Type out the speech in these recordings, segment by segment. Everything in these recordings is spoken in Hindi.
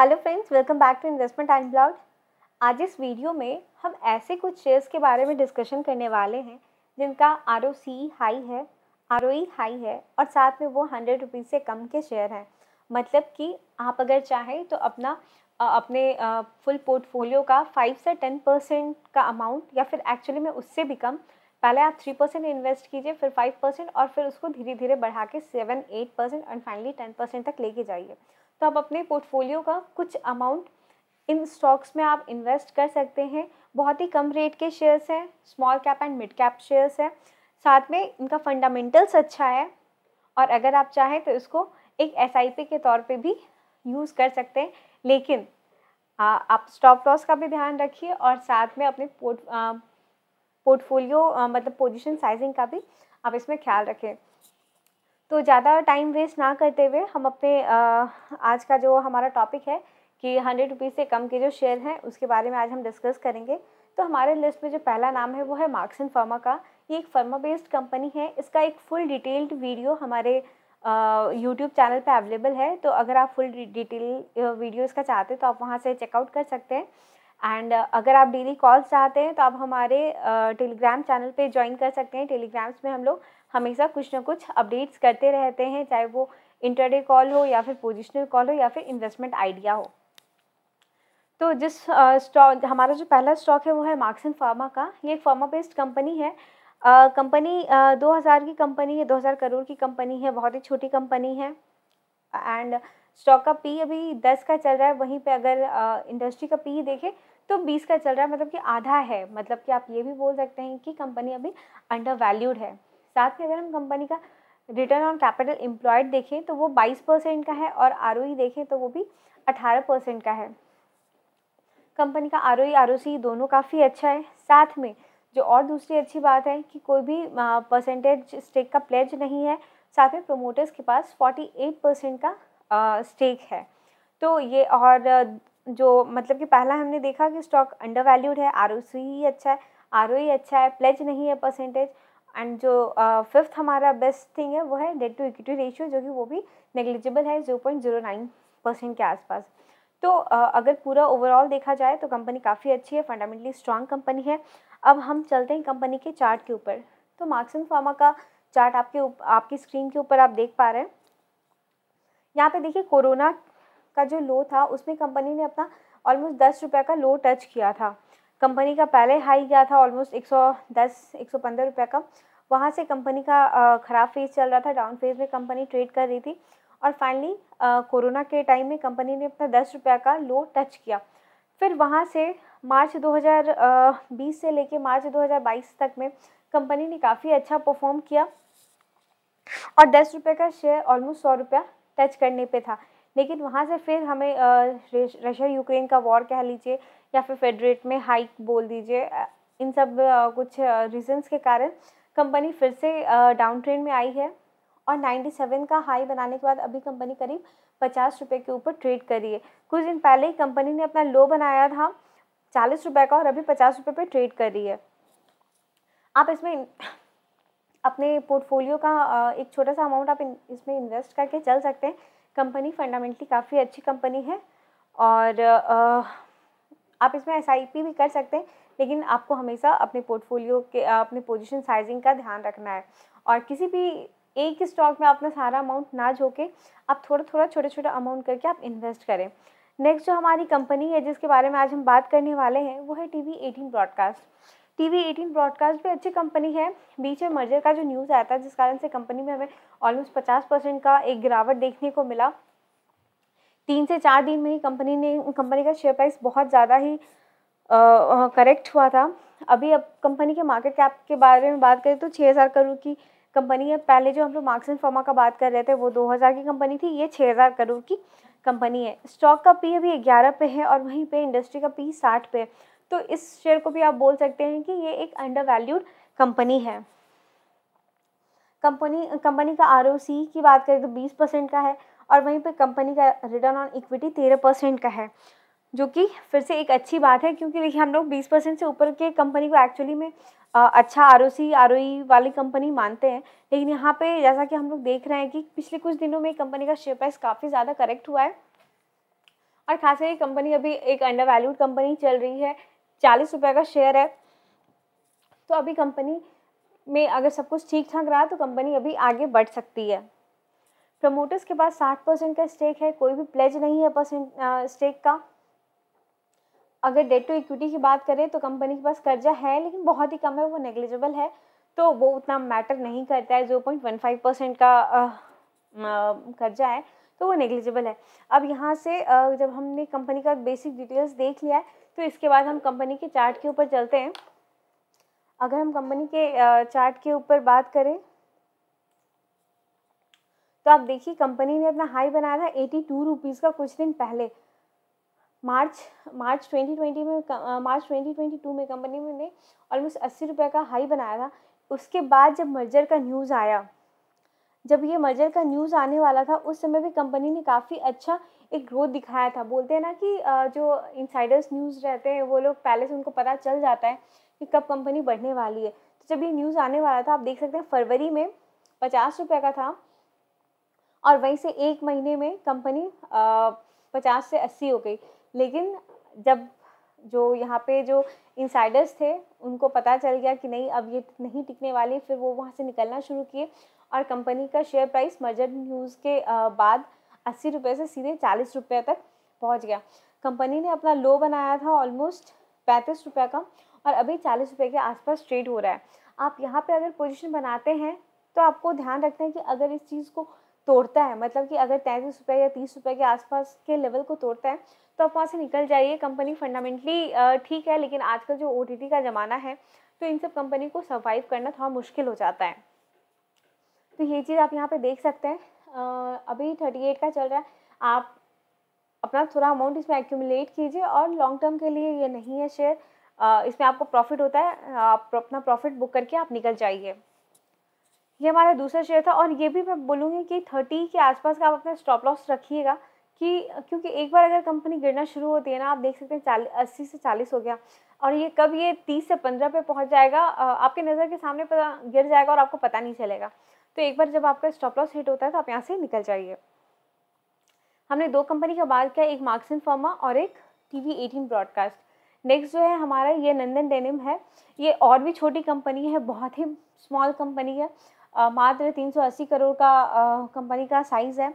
hello friends welcome back to investment and blog आज इस वीडियो में हम ऐसे कुछ शेयर्स के बारे में डिस्कशन करने वाले हैं जिनका आर हाई है आर हाई e है और साथ में वो हंड्रेड रुपीज़ से कम के शेयर हैं मतलब कि आप अगर चाहें तो अपना अपने फुल पोर्टफोलियो का फाइव से टेन परसेंट का अमाउंट या फिर एक्चुअली में उससे भी कम पहले आप थ्री परसेंट इन्वेस्ट कीजिए फिर फाइव परसेंट और फिर उसको धीरे धीरे बढ़ा के seven eight percent and finally ten percent तक लेके जाइए तो आप अपने पोर्टफोलियो का कुछ अमाउंट इन स्टॉक्स में आप इन्वेस्ट कर सकते हैं बहुत ही कम रेट के शेयर्स हैं small cap and mid cap shares हैं साथ में इनका फंडामेंटल्स अच्छा है और अगर आप चाहें तो इसको एक एस के तौर पर भी यूज़ कर सकते हैं लेकिन आ, आप स्टॉप लॉस का भी ध्यान रखिए और साथ में अपने पोर्ट पोर्टफोलियो मतलब पोजीशन साइजिंग का भी आप इसमें ख्याल रखें तो ज़्यादा टाइम वेस्ट ना करते हुए हम अपने आज का जो हमारा टॉपिक है कि हंड्रेड रुपीज़ से कम के जो शेयर हैं उसके बारे में आज हम डिस्कस करेंगे तो हमारे लिस्ट में जो पहला नाम है वो है मार्क्स एंड फर्मा का ये एक फर्मा बेस्ड कंपनी है इसका एक फुल डिटेल्ड वीडियो हमारे यूट्यूब चैनल पे अवेलेबल है तो अगर आप फुल डिटेल वीडियो इसका चाहते हैं तो आप वहाँ से चेकआउट कर सकते हैं एंड अगर आप डेली कॉल्स चाहते हैं तो आप हमारे टेलीग्राम चैनल पर ज्वाइन कर सकते हैं टेलीग्राम्स में हम लोग हमेशा कुछ ना कुछ अपडेट्स करते रहते हैं चाहे वो इंटरडे कॉल हो या फिर पोजिशनल कॉल हो या फिर इन्वेस्टमेंट आइडिया हो तो जिस स्टॉक हमारा जो पहला स्टॉक है वो है मार्क्सन फार्मा का ये एक फार्मा बेस्ड कंपनी है कंपनी दो हज़ार की कंपनी है दो हज़ार करोड़ की कंपनी है बहुत ही छोटी कंपनी है एंड स्टॉक का पी अभी दस का चल रहा है वहीं पे अगर इंडस्ट्री का पी देखें तो बीस का चल रहा है मतलब कि आधा है मतलब कि आप ये भी बोल सकते हैं कि कंपनी अभी अंडर वैल्यूड है साथ में अगर हम कंपनी का रिटर्न ऑन कैपिटल एम्प्लॉयड देखें तो वो 22 परसेंट का है और आर e देखें तो वो भी 18 परसेंट का है कंपनी का आर ओ e, दोनों काफ़ी अच्छा है साथ में जो और दूसरी अच्छी बात है कि कोई भी परसेंटेज स्टेक का प्लेज नहीं है साथ में प्रोमोटर्स के पास 48 परसेंट का स्टेक है तो ये और जो मतलब कि पहला हमने देखा कि स्टॉक अंडर वैल्यूड है आर ही अच्छा है आर e अच्छा है प्लेज नहीं है परसेंटेज एंड जो फिफ्थ uh, हमारा बेस्ट थिंग है वो है डेट टू इक्विटी रेशियो जो कि वो भी नेग्लिजिबल है zero point zero nine percent के आसपास तो uh, अगर पूरा ओवरऑल देखा जाए तो कंपनी काफ़ी अच्छी है फंडामेंटली स्ट्रांग कंपनी है अब हम चलते हैं कंपनी के चार्ट के ऊपर तो मार्क्सन फार्मा का चार्ट आपके उप, आपकी स्क्रीन के ऊपर आप देख पा रहे हैं यहाँ पे देखिए कोरोना का जो लो था उसमें कंपनी ने अपना ऑलमोस्ट दस रुपये का लो टच किया था कंपनी का पहले हाई गया था ऑलमोस्ट 110 115 रुपए का वहाँ से कंपनी का ख़राब फेज चल रहा था डाउन फेज में कंपनी ट्रेड कर रही थी और फाइनली कोरोना के टाइम में कंपनी ने अपना दस रुपये का लो टच किया फिर वहाँ से मार्च 2020 से लेके मार्च 2022 तक में कंपनी ने काफ़ी अच्छा परफॉर्म किया और दस रुपये का शेयर ऑलमोस्ट सौ रुपया टच करने पे था लेकिन वहाँ से फिर हमें रशिया यूक्रेन का वॉर कह लीजिए या फिर फेड रेट में हाइक बोल दीजिए इन सब कुछ रीजंस के कारण कंपनी फिर से डाउन ट्रेंड में आई है और 97 का हाई बनाने के बाद अभी कंपनी करीब पचास रुपये के ऊपर ट्रेड करी है कुछ दिन पहले ही कंपनी ने अपना लो बनाया था चालीस रुपये का और अभी पचास रुपये पर ट्रेड कर रही है आप इसमें अपने पोर्टफोलियो का एक छोटा सा अमाउंट आप इसमें इन्वेस्ट करके चल सकते हैं कंपनी फंडामेंटली काफ़ी अच्छी कंपनी है और आप इसमें एस भी कर सकते हैं लेकिन आपको हमेशा अपने पोर्टफोलियो के अपने पोजिशन साइजिंग का ध्यान रखना है और किसी भी एक स्टॉक में अपना सारा अमाउंट ना झोंके आप थोड़ा थोड़ा छोटे छोटे अमाउंट करके आप इन्वेस्ट करें नेक्स्ट जो हमारी कंपनी है जिसके बारे में आज हम बात करने वाले हैं वो है T V eighteen broadcast T V eighteen broadcast भी अच्छी कंपनी है बीच में मर्जर का जो न्यूज़ आया था जिस कारण से कंपनी में हमें ऑलमोस्ट पचास परसेंट का एक गिरावट देखने को मिला तीन से चार दिन में ही कंपनी ने कंपनी का शेयर प्राइस बहुत ज़्यादा ही करेक्ट हुआ था अभी अब कंपनी के मार्केट कैप के बारे में बात करें तो छः हज़ार करोड़ की कंपनी है पहले जो हम लोग मार्क्स एंड फर्मा का बात कर रहे थे वो दो हज़ार की कंपनी थी ये छः हज़ार करोड़ की कंपनी है स्टॉक का पी अभी ग्यारह पे है और वहीं पे इंडस्ट्री का पी साठ पे है तो इस शेयर को भी आप बोल सकते हैं कि ये एक अंडर वैल्यूड कंपनी है कंपनी कंपनी का आर की बात करें तो बीस परसेंट का है और वहीं पर कंपनी का रिटर्न ऑन इक्विटी तेरह परसेंट का है जो कि फिर से एक अच्छी बात है क्योंकि देखिए हम लोग बीस परसेंट से ऊपर के कंपनी को एक्चुअली में अच्छा R O C R O वाली कंपनी मानते हैं लेकिन यहाँ पे जैसा कि हम लोग देख रहे हैं कि पिछले कुछ दिनों में कंपनी का शेयर प्राइस काफ़ी ज़्यादा करेक्ट हुआ है और खास ये कंपनी अभी एक अंडर वैल्यूड कंपनी चल रही है चालीस रुपये का शेयर है तो अभी कंपनी में अगर सब कुछ ठीक ठाक रहा तो कंपनी अभी आगे बढ़ सकती है प्रमोटर्स के पास साठ परसेंट का स्टेक है कोई भी प्लेज नहीं है परसेंट स्टेक का अगर डेट टू इक्विटी की बात करें तो कंपनी के पास कर्जा है लेकिन बहुत ही कम है वो नेग्लिजिबल है तो वो उतना मैटर नहीं करता है zero point one five percent का कर्जा है तो वो नेग्लिजिबल है अब यहाँ से आ, जब हमने कंपनी का बेसिक डिटेल्स देख लिया है तो इसके बाद हम कंपनी के चार्ट के ऊपर चलते हैं अगर हम कंपनी के चार्ट के ऊपर बात करें तो आप देखिए कंपनी ने अपना हाई बनाया था एटी टू रुपीज़ का कुछ दिन पहले मार्च मार्च 2020 में ट्वेंटी मार्च 2022 में कंपनी ने ऑलमोस्ट अस्सी रुपये का हाई बनाया था उसके बाद जब मर्जर का न्यूज़ आया जब ये मर्जर का न्यूज़ आने वाला था उस समय भी कंपनी ने काफ़ी अच्छा एक ग्रोथ दिखाया था बोलते हैं ना कि जो इनसाइडर्स न्यूज़ रहते हैं वो लोग पहले से उनको पता चल जाता है कि कब कंपनी बढ़ने वाली है तो जब ये न्यूज़ आने वाला था आप देख सकते हैं फरवरी में पचास रुपये का था और वहीं से एक महीने में कंपनी पचास से अस्सी हो गई लेकिन जब जो यहाँ पे जो इंसाइडर्स थे उनको पता चल गया कि नहीं अब ये नहीं टिकने वाली फिर वो वहाँ से निकलना शुरू किए और कंपनी का शेयर प्राइस मर्जर न्यूज़ के बाद अस्सी रुपये से सीधे चालीस रुपये तक पहुँच गया कंपनी ने अपना लो बनाया था ऑलमोस्ट पैंतीस रुपये का और अभी चालीस रुपये के आसपास ट्रेड हो रहा है आप यहाँ पर अगर पोजिशन बनाते हैं तो आपको ध्यान रखना है कि अगर इस चीज़ को तोड़ता है मतलब कि अगर तैंतीस रुपये या तीस रुपये के आसपास के लेवल को तोड़ता है तो आप वहाँ से निकल जाइए कंपनी फंडामेंटली ठीक है लेकिन आजकल जो ओ का ज़माना है तो इन सब कंपनी को सर्वाइव करना थोड़ा मुश्किल हो जाता है तो ये चीज़ आप यहाँ पे देख सकते हैं आ, अभी थर्टी एट का चल रहा है आप अपना थोड़ा अमाउंट इसमें एक्यूमुलेट कीजिए और लॉन्ग टर्म के लिए ये नहीं है शेयर इसमें आपको प्रॉफिट होता है आप अपना प्रॉफिट बुक करके आप निकल जाइए ये हमारा दूसरा शेयर था और ये भी मैं बोलूँगी कि थर्टी के आसपास का आप अपना स्टॉप लॉस रखिएगा कि क्योंकि एक बार अगर कंपनी गिरना शुरू होती है ना आप देख सकते हैं चालीस अस्सी से चालीस हो गया और ये कब ये तीस से पंद्रह पे पहुंच जाएगा आपके नज़र के सामने पता गिर जाएगा और आपको पता नहीं चलेगा तो एक बार जब आपका स्टॉप लॉस हिट होता है तो आप यहाँ से निकल जाइए हमने दो कंपनी का बात किया एक मार्क्सिन फर्मा और एक T V eighteen broadcast next जो है हमारा ये नंदन डेनिम है ये और भी छोटी कंपनी है बहुत ही स्मॉल कंपनी है मात्र 380 करोड़ का कंपनी का साइज़ है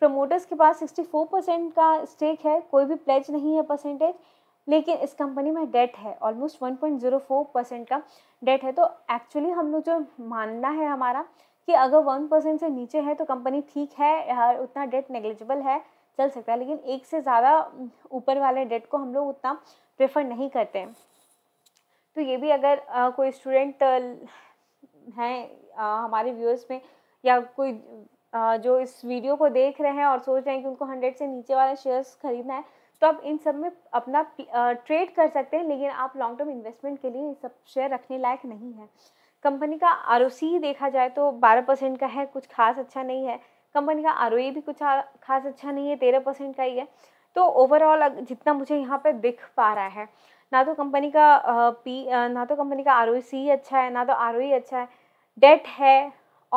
प्रमोटर्स के पास 64 परसेंट का स्टेक है कोई भी प्लेज नहीं है परसेंटेज लेकिन इस कंपनी में डेट है ऑलमोस्ट 1.04 परसेंट का डेट है तो एक्चुअली हम लोग जो मानना है हमारा कि अगर वन परसेंट से नीचे है तो कंपनी ठीक है उतना डेट नेग्लिजिबल है चल सकता है लेकिन एक से ज़्यादा ऊपर वाले डेट को हम लोग उतना प्रेफर नहीं करते हैं तो ये भी अगर आ, कोई स्टूडेंट हैं हमारे व्यूअर्स में या कोई आ, जो इस वीडियो को देख रहे हैं और सोच रहे हैं कि उनको हंड्रेड से नीचे वाला शेयर्स खरीदना है तो आप इन सब में अपना ट्रेड कर सकते हैं लेकिन आप लॉन्ग टर्म इन्वेस्टमेंट के लिए ये सब शेयर रखने लायक नहीं है कंपनी का आर देखा जाए तो बारह परसेंट का है कुछ खास अच्छा नहीं है कंपनी का आर भी कुछ खास अच्छा नहीं है तेरह परसेंट का ही है तो ओवरऑल जितना मुझे यहाँ पे दिख पा रहा है ना तो कंपनी का पी ना तो कंपनी का आर अच्छा है ना तो आर अच्छा है डेट है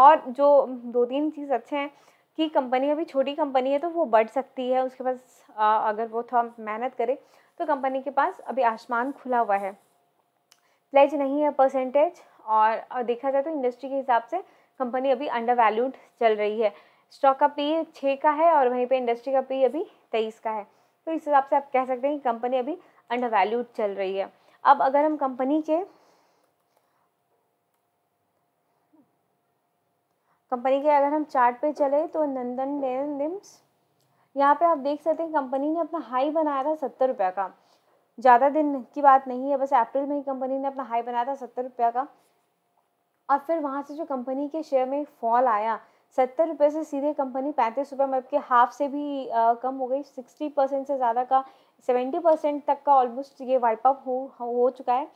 और जो दो तीन चीज़ अच्छे हैं कि कंपनी अभी छोटी कंपनी है तो वो बढ़ सकती है उसके पास आ, अगर वो थोड़ा मेहनत करे तो कंपनी के पास अभी आसमान खुला हुआ है प्लेज नहीं है परसेंटेज और, और देखा जाए तो इंडस्ट्री के हिसाब से कंपनी अभी अंडर वैल्यूड चल रही है स्टॉक का पी छः का है और वहीं पे इंडस्ट्री का पी अभी तेईस का है तो इस हिसाब से आप कह सकते हैं कि कंपनी अभी अंडर वैल्यूड चल रही है अब अगर हम कंपनी के कंपनी के अगर हम चार्ट पे चले तो नंदन डेन लिम्स यहाँ पे आप देख सकते हैं कंपनी ने अपना हाई बनाया था सत्तर रुपये का ज़्यादा दिन की बात नहीं है बस अप्रैल में ही कंपनी ने अपना हाई बनाया था सत्तर रुपये का और फिर वहाँ से जो कंपनी के शेयर में फॉल आया सत्तर रुपये से सीधे कंपनी पैंतीस रुपये मतलब कि हाफ से भी आ, कम हो गई सिक्सटी परसेंट से ज़्यादा का सेवेंटी परसेंट तक का ऑलमोस्ट ये वाइप अप हो हो चुका है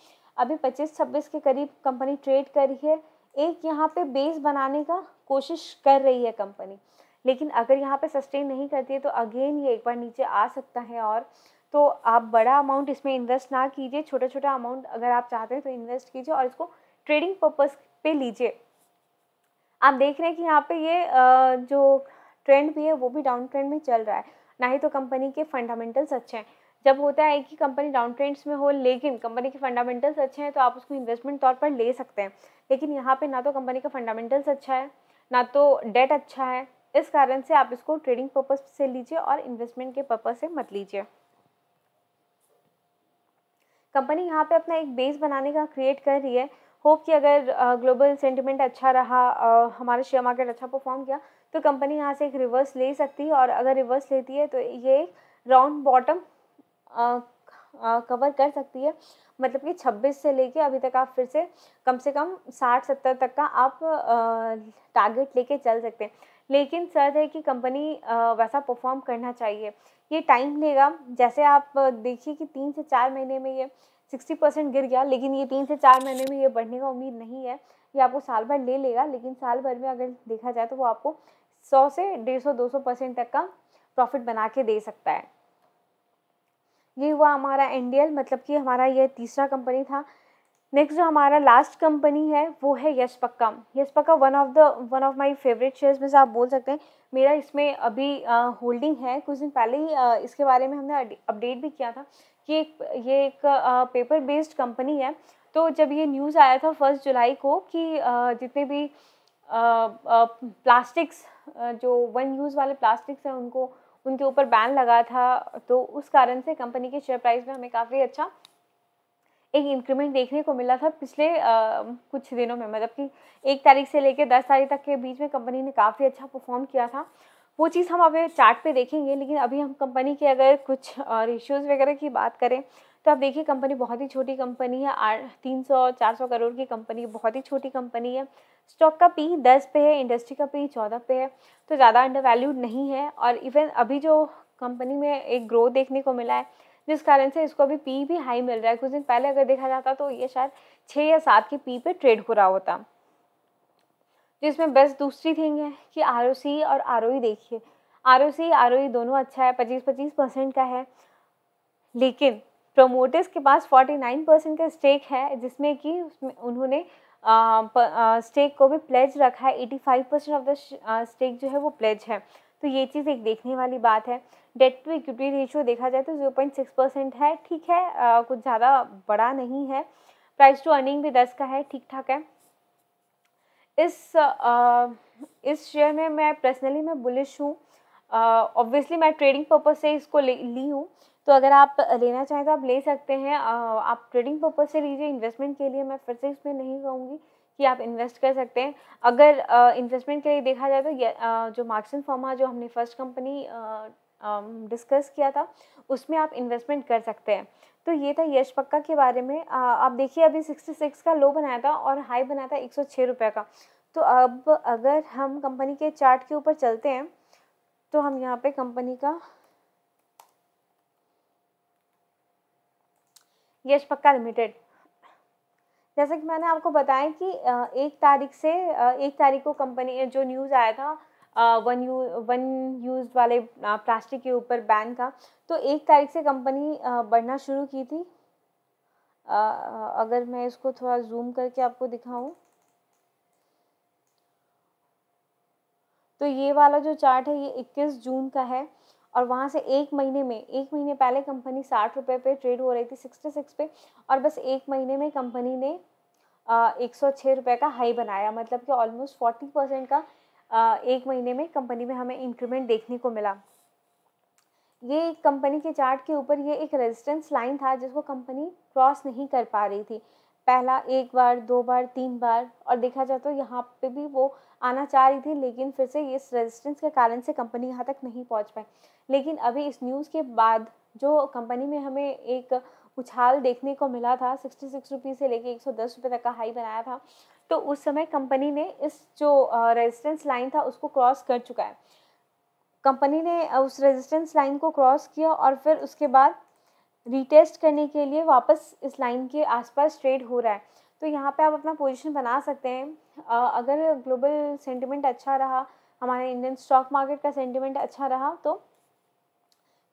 अभी पच्चीस छब्बीस के करीब कंपनी ट्रेड कर रही है एक यहाँ पे बेस बनाने का कोशिश कर रही है कंपनी लेकिन अगर यहाँ पे सस्टेन नहीं करती है तो अगेन ये एक बार नीचे आ सकता है और तो आप बड़ा अमाउंट इसमें इन्वेस्ट ना कीजिए छोटा छोटा अमाउंट अगर आप चाहते हैं तो इन्वेस्ट कीजिए और इसको ट्रेडिंग पर्पस पे लीजिए आप देख रहे हैं कि यहाँ पे ये जो ट्रेंड भी है वो भी डाउन ट्रेंड में चल रहा है ना ही तो कंपनी के फंडामेंटल्स अच्छे हैं जब होता है कि कंपनी डाउन ट्रेंड्स में हो लेकिन कंपनी के फंडामेंटल्स अच्छे हैं तो आप उसको इन्वेस्टमेंट तौर पर ले सकते हैं लेकिन यहाँ पे ना तो कंपनी का फंडामेंटल्स अच्छा है ना तो डेट अच्छा है इस कारण से आप इसको ट्रेडिंग पर्पज़ से लीजिए और इन्वेस्टमेंट के पर्पज़ से मत लीजिए कंपनी यहाँ पे अपना एक बेस बनाने का क्रिएट कर रही है होप कि अगर ग्लोबल सेंटिमेंट अच्छा रहा हमारा शेयर मार्केट अच्छा परफॉर्म किया तो कंपनी यहाँ से एक रिवर्स ले सकती है और अगर रिवर्स लेती है तो ये एक राउंड बॉटम कवर कर सकती है मतलब कि 26 से लेके अभी तक आप फिर से कम से कम 60-70 तक का आप टारगेट लेके चल सकते हैं लेकिन शर्त है कि कंपनी वैसा परफॉर्म करना चाहिए ये टाइम लेगा जैसे आप देखिए कि तीन से चार महीने में ये सिक्सटी परसेंट गिर गया लेकिन ये तीन से चार महीने में ये बढ़ने का उम्मीद नहीं है ये आपको साल भर ले लेगा लेकिन साल भर में अगर देखा जाए तो वो आपको सौ से डेढ़ सौ दो सौ परसेंट तक का प्रॉफिट बना के दे सकता है ये हुआ हमारा एन मतलब कि हमारा ये तीसरा कंपनी था नेक्स्ट जो हमारा लास्ट कंपनी है वो है Yash Pakka Yash Pakka one of the one of my favourite shares में से आप बोल सकते हैं मेरा इसमें अभी होल्डिंग है कुछ दिन पहले ही आ, इसके बारे में हमने अपडेट भी किया था कि एक ये एक आ, पेपर बेस्ड कंपनी है तो जब ये न्यूज़ आया था फर्स्ट जुलाई को कि आ, जितने भी प्लास्टिक्स जो वन यूज़ वाले प्लास्टिक्स हैं उनको उनके ऊपर बैन लगा था तो उस कारण से कंपनी के शेयर प्राइस में हमें काफ़ी अच्छा एक इंक्रीमेंट देखने को मिला था पिछले आ, कुछ दिनों में मतलब कि एक तारीख से लेकर दस तारीख तक के बीच में कंपनी ने काफ़ी अच्छा परफॉर्म किया था वो चीज़ हम अभी चार्ट पे देखेंगे लेकिन अभी हम कंपनी के अगर कुछ रेशियोज़ वगैरह की बात करें तो आप देखिए कंपनी बहुत ही छोटी कंपनी है आठ तीन सौ चार सौ करोड़ की कंपनी बहुत ही छोटी कंपनी है स्टॉक का पी दस पे है इंडस्ट्री का पी चौदह पे है तो ज़्यादा अंडर वैल्यूड नहीं है और इवन अभी जो कंपनी में एक ग्रोथ देखने को मिला है जिस कारण से इसको अभी पी भी हाई मिल रहा है कुछ दिन पहले अगर देखा जाता तो ये शायद छः या सात के पी पे ट्रेड हो रहा होता जिसमें बेस्ट दूसरी थिंग है कि आर और आर e देखिए आर ओ e दोनों अच्छा है पच्चीस पच्चीस परसेंट का है लेकिन प्रमोटर्स के पास 49 परसेंट का स्टेक है जिसमें कि उसमें उन्होंने स्टेक को भी प्लेज रखा है 85 परसेंट ऑफ द स्टेक जो है वो प्लेज है तो ये चीज़ एक देखने वाली बात है डेट टू इक्विटी रेशियो देखा जाए तो 0.6 परसेंट है ठीक है आ, कुछ ज़्यादा बड़ा नहीं है प्राइस टू अर्निंग भी 10 का है ठीक ठाक है इस आ, इस शेयर में मैं पर्सनली मैं बुलिश हूँ ऑब्वियसली मैं ट्रेडिंग पर्पज़ से इसको ले ली हूँ तो अगर आप लेना चाहें तो आप ले सकते हैं आप ट्रेडिंग पर्पज़ से लीजिए इन्वेस्टमेंट के लिए मैं फिर से इसमें नहीं कहूँगी कि आप इन्वेस्ट कर सकते हैं अगर इन्वेस्टमेंट के लिए देखा जाए तो जो मार्क्सन फॉर्मा जो हमने फर्स्ट कंपनी डिस्कस किया था उसमें आप इन्वेस्टमेंट कर सकते हैं तो ये था यश पक्का के बारे में आ, आप देखिए अभी सिक्सटी सिक्स का लो बनाया था और हाई बनाया था एक सौ छः रुपये का तो अब अगर हम कंपनी के चार्ट के ऊपर चलते हैं तो हम यहाँ पे कंपनी का यश पक्का लिमिटेड जैसा कि मैंने आपको बताया कि एक तारीख से एक तारीख को कंपनी जो न्यूज़ आया था वन यू वन यूज़ वाले प्लास्टिक के ऊपर बैन का तो एक तारीख से कंपनी बढ़ना शुरू की थी अगर मैं इसको थोड़ा जूम करके आपको दिखाऊं तो ये वाला जो चार्ट है ये 21 जून का है और वहाँ से एक महीने में एक महीने पहले कंपनी साठ रुपये पे ट्रेड हो रही थी सिक्सटी सिक्स पे और बस एक महीने में कंपनी ने एक सौ छः रुपये का हाई बनाया मतलब कि ऑलमोस्ट फोर्टी परसेंट का आ, एक महीने में कंपनी में हमें इंक्रीमेंट देखने को मिला ये एक कंपनी के चार्ट के ऊपर ये एक रेजिस्टेंस लाइन था जिसको कंपनी क्रॉस नहीं कर पा रही थी पहला एक बार दो बार तीन बार और देखा जाए तो यहाँ पे भी वो आना चाह रही थी लेकिन फिर से इस रेजिस्टेंस के कारण से कंपनी यहाँ तक नहीं पहुँच पाई लेकिन अभी इस न्यूज़ के बाद जो कंपनी में हमें एक उछाल देखने को मिला था सिक्सटी सिक्स रुपीज़ से लेके एक सौ दस रुपये तक का हाई बनाया था तो उस समय कंपनी ने इस जो रेजिस्टेंस लाइन था उसको क्रॉस कर चुका है कंपनी ने उस रेजिस्टेंस लाइन को क्रॉस किया और फिर उसके बाद रीटेस्ट करने के लिए वापस इस लाइन के आसपास ट्रेड हो रहा है तो यहाँ पे आप अपना पोजीशन बना सकते हैं अगर ग्लोबल सेंटिमेंट अच्छा रहा हमारे इंडियन स्टॉक मार्केट का सेंटिमेंट अच्छा रहा तो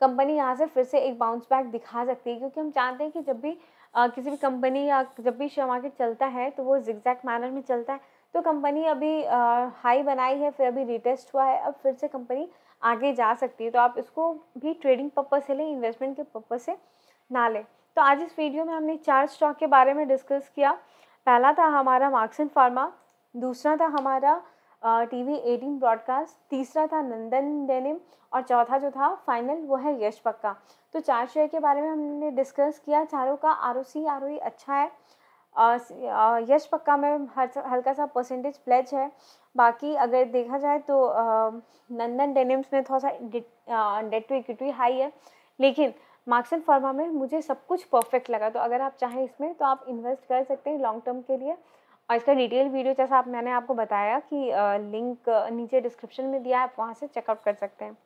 कंपनी यहाँ से फिर से एक बाउंस बैक दिखा सकती है क्योंकि हम चाहते हैं कि जब भी आ, किसी भी कंपनी या जब भी शेयर मार्केट चलता है तो वो एग्जैक्ट मैनर में चलता है तो कंपनी अभी आ, हाई बनाई है फिर अभी रिटेस्ट हुआ है अब फिर से कंपनी आगे जा सकती है तो आप इसको भी ट्रेडिंग पर्पज़ से लें इन्वेस्टमेंट के पर्पज़ से ना लें तो आज इस वीडियो में हमने चार स्टॉक के बारे में डिस्कस किया पहला था हमारा मार्क्स एंड फार्मा दूसरा था हमारा टी वी एटीन ब्रॉडकास्ट तीसरा था नंदन डेनिम और चौथा जो था फाइनल वो है यश पक्का तो चार शेयर के बारे में हमने डिस्कस किया चारों का R O C R O अच्छा है यश पक्का में हर हल्का सा परसेंटेज प्लेज है बाकी अगर देखा जाए तो नंदन डेनिम्स में थोड़ा सा डेट टू इक्विटी हाई है लेकिन मार्क्स एंड फार्मा में मुझे सब कुछ परफेक्ट लगा तो अगर आप चाहें इसमें तो आप इन्वेस्ट कर सकते हैं लॉन्ग टर्म के लिए और इसका डिटेल वीडियो जैसा आप मैंने आपको बताया कि लिंक नीचे डिस्क्रिप्शन में दिया है आप वहाँ से चेकआउट कर सकते हैं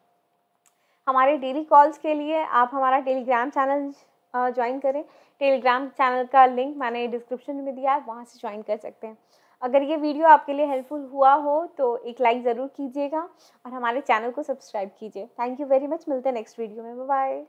हमारे डेली कॉल्स के लिए आप हमारा टेलीग्राम चैनल ज्वाइन करें टेलीग्राम चैनल का लिंक मैंने डिस्क्रिप्शन में दिया है वहाँ से ज्वाइन कर सकते हैं अगर ये वीडियो आपके लिए हेल्पफुल हुआ हो तो एक लाइक ज़रूर कीजिएगा और हमारे चैनल को सब्सक्राइब कीजिए थैंक यू वेरी मच मिलते हैं नेक्स्ट वीडियो में बाय